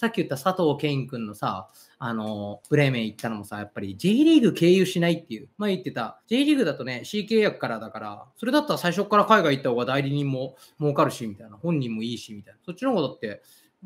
さっき言った佐藤健君のさ、あの、ブレーメン行ったのもさ、やっぱり J リーグ経由しないっていう。前言ってた、J リーグだとね、C 契約からだから、それだったら最初から海外行った方が代理人も儲かるし、みたいな。本人もいいし、みたいな。そっちの方だって、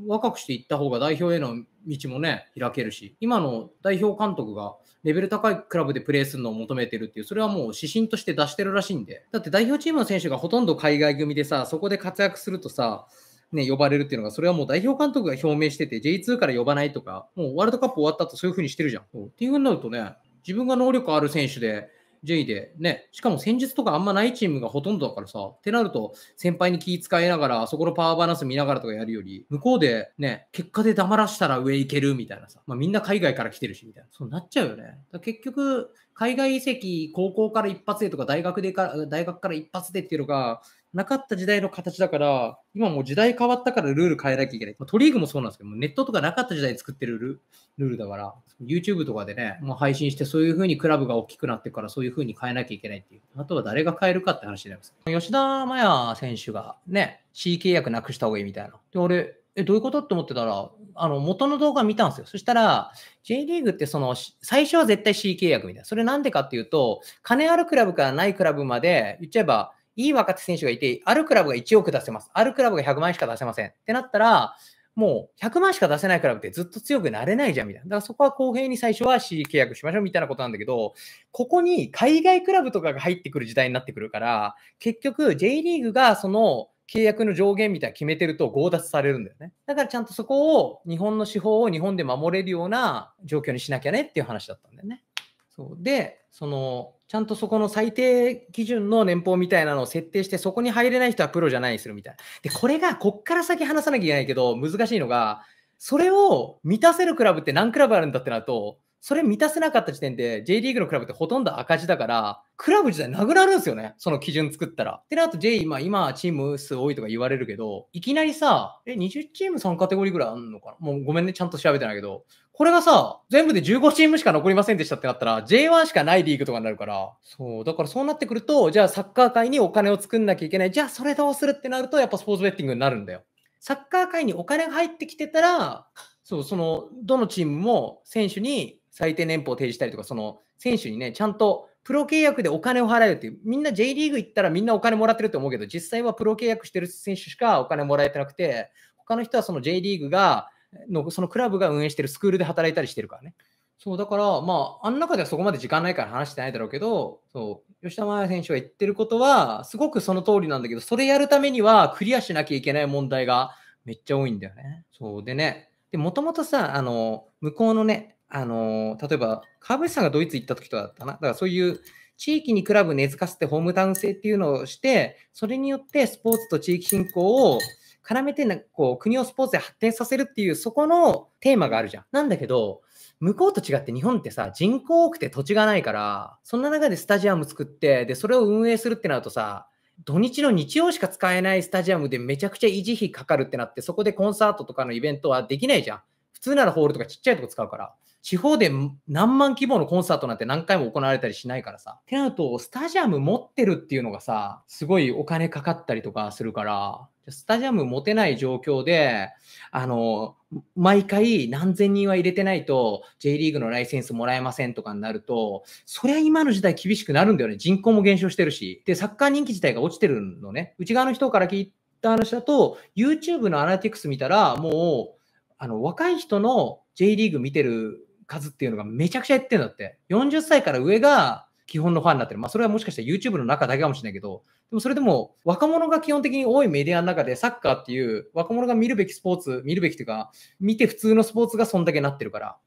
若くして行った方が代表への道もね、開けるし、今の代表監督がレベル高いクラブでプレーするのを求めてるっていう、それはもう指針として出してるらしいんで、だって代表チームの選手がほとんど海外組でさ、そこで活躍するとさ、ね、呼ばれるっていうのが、それはもう代表監督が表明してて、J2 から呼ばないとか、もうワールドカップ終わった後そういうふうにしてるじゃん。っていうふうになるとね、自分が能力ある選手で、J で、ね、しかも戦術とかあんまないチームがほとんどだからさ、ってなると、先輩に気使いながら、そこのパワーバランス見ながらとかやるより、向こうでね、結果で黙らしたら上行けるみたいなさ、まあ、みんな海外から来てるしみたいな、そうなっちゃうよね。だ結局、海外移籍、高校から一発でとか、大学でか大学から一発でっていうのが、なかった時代の形だから、今もう時代変わったからルール変えなきゃいけない。まあ、トリーグもそうなんですけど、もネットとかなかった時代作ってるルルールだから、YouTube とかでね、もう配信して、そういうふうにクラブが大きくなってから、そういうふうに変えなきゃいけないっていう。あとは誰が変えるかって話になります。吉田麻也選手がね、C 契約なくした方がいいみたいな。で、俺、え、どういうことって思ってたら、あの、元の動画見たんですよ。そしたら、J リーグってその、最初は絶対 C 契約みたいな。それなんでかっていうと、金あるクラブからないクラブまで、言っちゃえば、いい若手選手がいて、あるクラブが1億出せます。あるクラブが100万円しか出せません。ってなったら、もう100万しか出せないクラブってずっと強くなれないじゃんみたいな。だからそこは公平に最初は C 契約しましょうみたいなことなんだけど、ここに海外クラブとかが入ってくる時代になってくるから、結局 J リーグがその契約の上限みたいな決めてると強奪されるんだよね。だからちゃんとそこを日本の司法を日本で守れるような状況にしなきゃねっていう話だったんだよね。そうで、そのちゃんとそこの最低基準の年俸みたいなのを設定して、そこに入れない人はプロじゃないにするみたいな。で、これが、こっから先話さなきゃいけないけど、難しいのが、それを満たせるクラブって何クラブあるんだってなると、それ満たせなかった時点で J リーグのクラブってほとんど赤字だから、クラブ自体なくなるんですよね。その基準作ったら。ってなると J、まあ、今チーム数多いとか言われるけど、いきなりさ、え、20チーム3カテゴリーぐらいあるのかなもうごめんね、ちゃんと調べてないけど、これがさ、全部で15チームしか残りませんでしたってなったら、J1 しかないリーグとかになるから、そう、だからそうなってくると、じゃあサッカー界にお金を作んなきゃいけない。じゃあそれどうするってなると、やっぱスポーツベッティングになるんだよ。サッカー界にお金が入ってきてたら、そう、その、どのチームも選手に最低年俸を提示したりとか、その選手にね、ちゃんとプロ契約でお金を払えるっていう、みんな J リーグ行ったらみんなお金もらってると思うけど、実際はプロ契約してる選手しかお金もらえてなくて、他の人はその J リーグが、のそのクラブが運営してるスクールで働いたりしてるからね。そうだから、まあ、あの中ではそこまで時間ないから話してないだろうけど、そう吉田麻也選手が言ってることは、すごくその通りなんだけど、それやるためにはクリアしなきゃいけない問題がめっちゃ多いんだよね。そうでね、でもともとさあの、向こうのね、あの例えば川淵さんがドイツ行った時とかだったなだからそういう地域にクラブ根付かせてホームタウン制っていうのをしてそれによってスポーツと地域振興を絡めてなこう国をスポーツで発展させるっていうそこのテーマがあるじゃん。なんだけど向こうと違って日本ってさ人口多くて土地がないからそんな中でスタジアム作ってでそれを運営するってなるとさ土日の日曜しか使えないスタジアムでめちゃくちゃ維持費かかるってなってそこでコンサートとかのイベントはできないじゃん。普通ならホールとかちっちゃいとこ使うから。地方で何万規模のコンサートなんて何回も行われたりしないからさ。ってなると、スタジアム持ってるっていうのがさ、すごいお金かかったりとかするから、スタジアム持てない状況で、あの、毎回何千人は入れてないと J リーグのライセンスもらえませんとかになると、そりゃ今の時代厳しくなるんだよね。人口も減少してるし。で、サッカー人気自体が落ちてるのね。内側の人から聞いた話だと、YouTube のアナティクス見たら、もう、あの、若い人の J リーグ見てる数っていうのがめちゃくちゃ減ってんだって。40歳から上が基本のファンになってる。まあ、それはもしかしたら YouTube の中だけかもしれないけど、でもそれでも若者が基本的に多いメディアの中でサッカーっていう若者が見るべきスポーツ、見るべきというか、見て普通のスポーツがそんだけなってるから。っ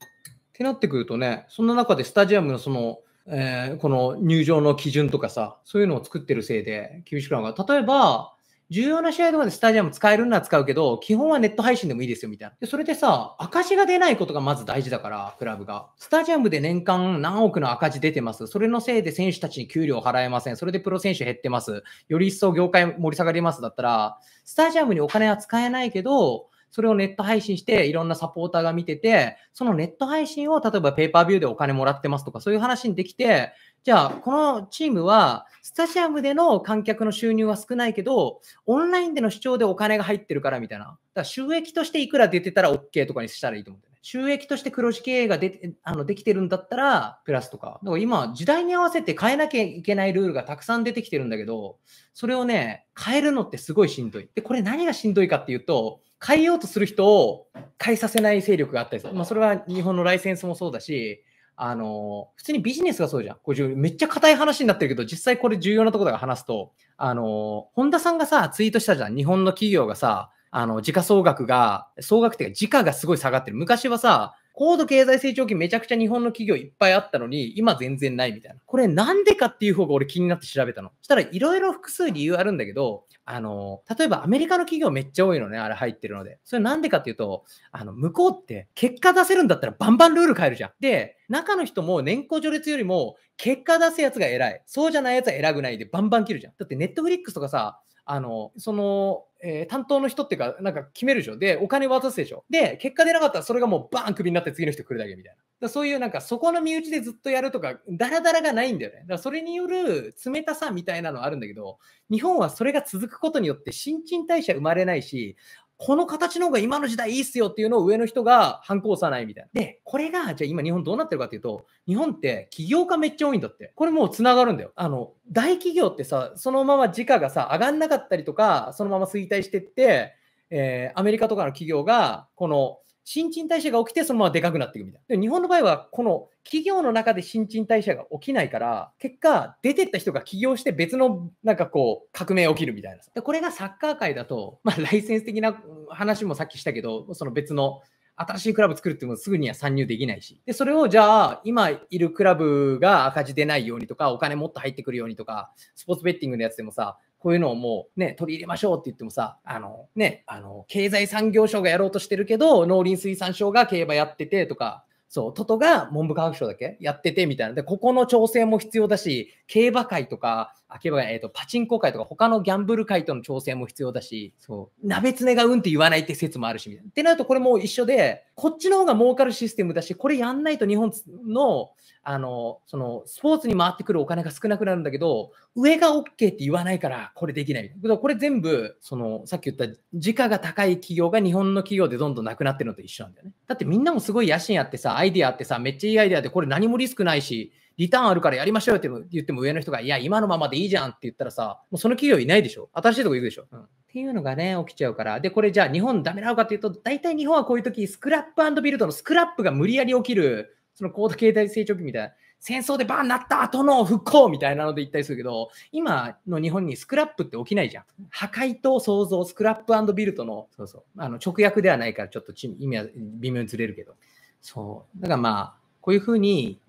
てなってくるとね、そんな中でスタジアムのその、えー、この入場の基準とかさ、そういうのを作ってるせいで厳しくなるから、例えば、重要な試合とかでスタジアム使えるんなら使うけど、基本はネット配信でもいいですよみたいな。でそれでさ、赤字が出ないことがまず大事だから、クラブが。スタジアムで年間何億の赤字出てます。それのせいで選手たちに給料を払えません。それでプロ選手減ってます。より一層業界盛り下がりますだったら、スタジアムにお金は使えないけど、それをネット配信して、いろんなサポーターが見てて、そのネット配信を例えばペーパービューでお金もらってますとか、そういう話にできて、じゃあ、このチームは、スタジアムでの観客の収入は少ないけど、オンラインでの視聴でお金が入ってるからみたいな。だから収益としていくら出てたら OK とかにしたらいいと思うね。収益として黒字経営がであのできてるんだったら、プラスとか。だから今、時代に合わせて変えなきゃいけないルールがたくさん出てきてるんだけど、それをね、変えるのってすごいしんどい。で、これ何がしんどいかっていうと、変えようとする人を変えさせない勢力があったりする。まあ、それは日本のライセンスもそうだし、あの、普通にビジネスがそうじゃん。これめっちゃ硬い話になってるけど、実際これ重要なところだから話すと、あの、本田さんがさ、ツイートしたじゃん。日本の企業がさ、あの、時価総額が、総額っていうか時価がすごい下がってる。昔はさ、高度経済成長期めちゃくちゃ日本の企業いっぱいあったのに、今全然ないみたいな。これなんでかっていう方が俺気になって調べたの。したらいろいろ複数理由あるんだけど、あの、例えばアメリカの企業めっちゃ多いのね、あれ入ってるので。それなんでかっていうと、あの、向こうって結果出せるんだったらバンバンルール変えるじゃん。で、中の人も年功序列よりも結果出すやつが偉い。そうじゃないやつは偉くないでバンバン切るじゃん。だってネットフリックスとかさ、あの、その、えー、担当の人っていうか、なんか決めるでしょ。で、お金渡すでしょ。で、結果出なかったらそれがもうバーンクビになって次の人来るだけみたいな。だそういうなんかそこの身内でずっとやるとか、ダラダラがないんだよね。だからそれによる冷たさみたいなのあるんだけど、日本はそれが続くことによって新陳代謝生まれないし、この形の方が今の時代いいっすよっていうのを上の人が反抗さないみたいな。で、これが、じゃあ今日本どうなってるかっていうと、日本って起業家めっちゃ多いんだって。これもう繋がるんだよ。あの、大企業ってさ、そのまま時価がさ、上がんなかったりとか、そのまま衰退してって、えー、アメリカとかの企業が、この、新陳代謝が起きて、そのままでかくなっていくみたいな。で日本の場合は、この企業の中で新陳代謝が起きないから、結果、出てった人が起業して別の、なんかこう、革命起きるみたいな。でこれがサッカー界だと、まあ、ライセンス的な話もさっきしたけど、その別の、新しいクラブ作るってもすぐには参入できないし。で、それをじゃあ、今いるクラブが赤字出ないようにとか、お金もっと入ってくるようにとか、スポーツベッティングのやつでもさ、こういうのをもうね、取り入れましょうって言ってもさ、あのね、あの、経済産業省がやろうとしてるけど、農林水産省が競馬やっててとか、そう、トトが文部科学省だけやっててみたいな。で、ここの調整も必要だし、競馬会とか、秋葉原、えーと、パチンコ界とか他のギャンブル界との調整も必要だし、そう、鍋つねがうんって言わないって説もあるし、みたいな。ってなると、これも一緒で、こっちの方が儲かるシステムだし、これやんないと日本の、あの、その、スポーツに回ってくるお金が少なくなるんだけど、上が OK って言わないから、これできない。けど、これ全部、その、さっき言った、時価が高い企業が日本の企業でどんどんなくなってるのと一緒なんだよね。だってみんなもすごい野心あってさ、アイディアあってさ、めっちゃいいアイディアで、これ何もリスクないし、リターンあるからやりましょうって言っても上の人が、いや、今のままでいいじゃんって言ったらさ、もうその企業いないでしょ新しいとこ行くでしょ、うん、っていうのがね、起きちゃうから。で、これじゃあ日本ダメなのかっていうと、大体日本はこういう時、スクラップビルドのスクラップが無理やり起きる、その高度経済成長期みたいな。戦争でバーンなった後の復興みたいなので言ったりするけど、今の日本にスクラップって起きないじゃん。破壊と創造、スクラップビルドのそうそうあの直訳ではないからちょっと意味は微妙にずれるけど。そう。だからまあ、こういうふうに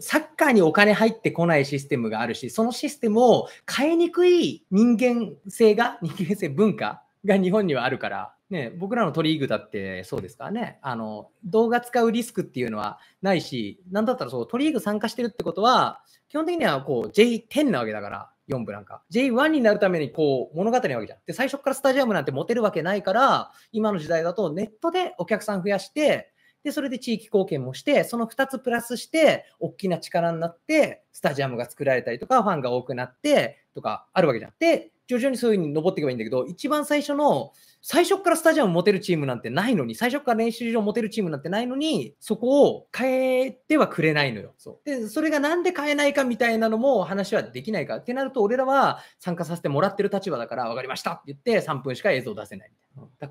サッカーにお金入ってこないシステムがあるし、そのシステムを変えにくい人間性が、人間性、文化が日本にはあるから、ね、僕らのトリーグだってそうですからねあの動画使うリスクっていうのはないし何だったらそうトリーグ参加してるってことは基本的にはこう J10 なわけだから4部なんか J1 になるためにこう物語なわけじゃんで最初からスタジアムなんて持てるわけないから今の時代だとネットでお客さん増やしてで、それで地域貢献もして、その2つプラスして、大きな力になって、スタジアムが作られたりとか、ファンが多くなってとか、あるわけじゃん。で、徐々にそういうふうに登っていけばいいんだけど、一番最初の、最初からスタジアム持てるチームなんてないのに、最初から練習場持てるチームなんてないのに、そこを変えてはくれないのよ。そで、それがなんで変えないかみたいなのも話はできないかってなると、俺らは参加させてもらってる立場だから、分かりましたって言って3分しか映像出せない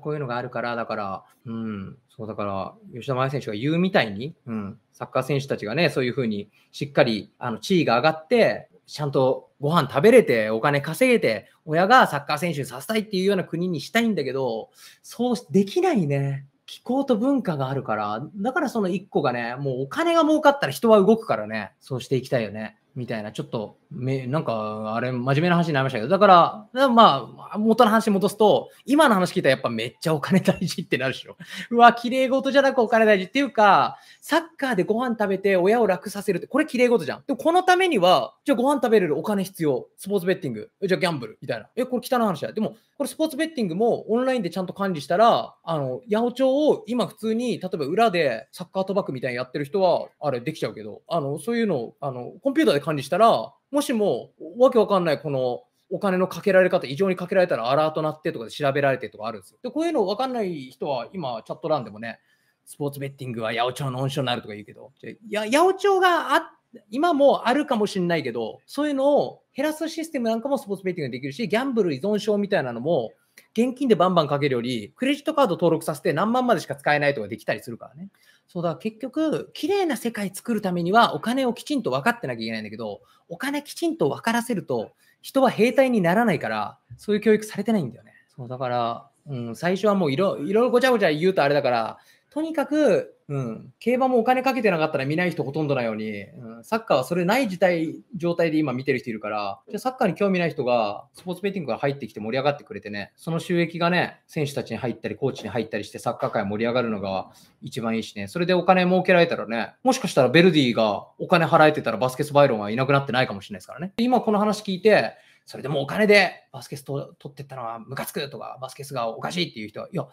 こういうのがあるから、だから、うん、そうだから、吉田麻也選手が言うみたいに、うん、サッカー選手たちがね、そういうふうにしっかりあの地位が上がって、ちゃんとご飯食べれて、お金稼げて、親がサッカー選手にさせたいっていうような国にしたいんだけど、そうできないね。気候と文化があるから、だからその一個がね、もうお金が儲かったら人は動くからね、そうしていきたいよね、みたいな、ちょっとめなんか、あれ、真面目な話になりましたけど、だから、まあ、元の話戻すと、今の話聞いたらやっぱめっちゃお金大事ってなるでしょ。うわ、綺麗事じゃなくお金大事っていうか、サッカーでご飯食べて親を楽させるって、これ綺麗事じゃん。でこのためには、じゃあご飯食べれるお金必要。スポーツベッティング。じゃあギャンブル。みたいな。え、これ汚い話だ。でも、これスポーツベッティングもオンラインでちゃんと管理したら、あの、八百長を今普通に、例えば裏でサッカー賭博みたいにやってる人は、あれできちゃうけど、あの、そういうのを、あの、コンピューターで管理したら、もしも、わけわかんない、この、お金のかけられ方、異常にかけられたらアラートなってとかで調べられてとかあるんですよ。で、こういうのわかんない人は、今、チャット欄でもね、スポーツベッティングは八百長の温床になるとか言うけど、や八百長があ今もあるかもしれないけど、そういうのを減らすシステムなんかもスポーツベッティングできるし、ギャンブル依存症みたいなのも、現金でバンバンかけるより、クレジットカード登録させて何万までしか使えないとかできたりするからね。そうだ、結局、綺麗な世界作るためにはお金をきちんと分かってなきゃいけないんだけど、お金きちんと分からせると、人は兵隊にならないから、そういう教育されてないんだよね。そうだから、うん、最初はもういろいろごちゃごちゃ言うとあれだから、とにかくうん、競馬もお金かけてなかったら見ない人ほとんどなように、うん、サッカーはそれない事態状態で今見てる人いるからじゃサッカーに興味ない人がスポーツベッティングから入ってきて盛り上がってくれてねその収益がね選手たちに入ったりコーチに入ったりしてサッカー界盛り上がるのが一番いいしねそれでお金儲けられたらねもしかしたらベルディがお金払えてたらバスケスバイロンはいなくなってないかもしれないですからね今この話聞いてそれでもお金でバスケスと取ってったのはムカつくとか、バスケスがおかしいっていう人は、いや、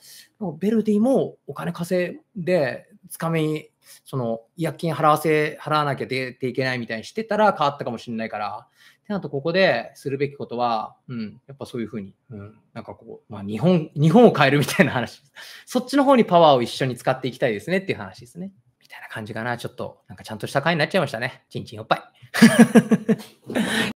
ベルディもお金稼いで、つかみ、その、違約金払わせ、払わなきゃ出ていけないみたいにしてたら変わったかもしれないから、ってなと、ここでするべきことは、うん、やっぱそういうふうに、うん、なんかこう、まあ、日本、日本を変えるみたいな話、そっちの方にパワーを一緒に使っていきたいですねっていう話ですね。みたいな感じかな。ちょっと、なんかちゃんとした回になっちゃいましたね。ちんちんおっぱい。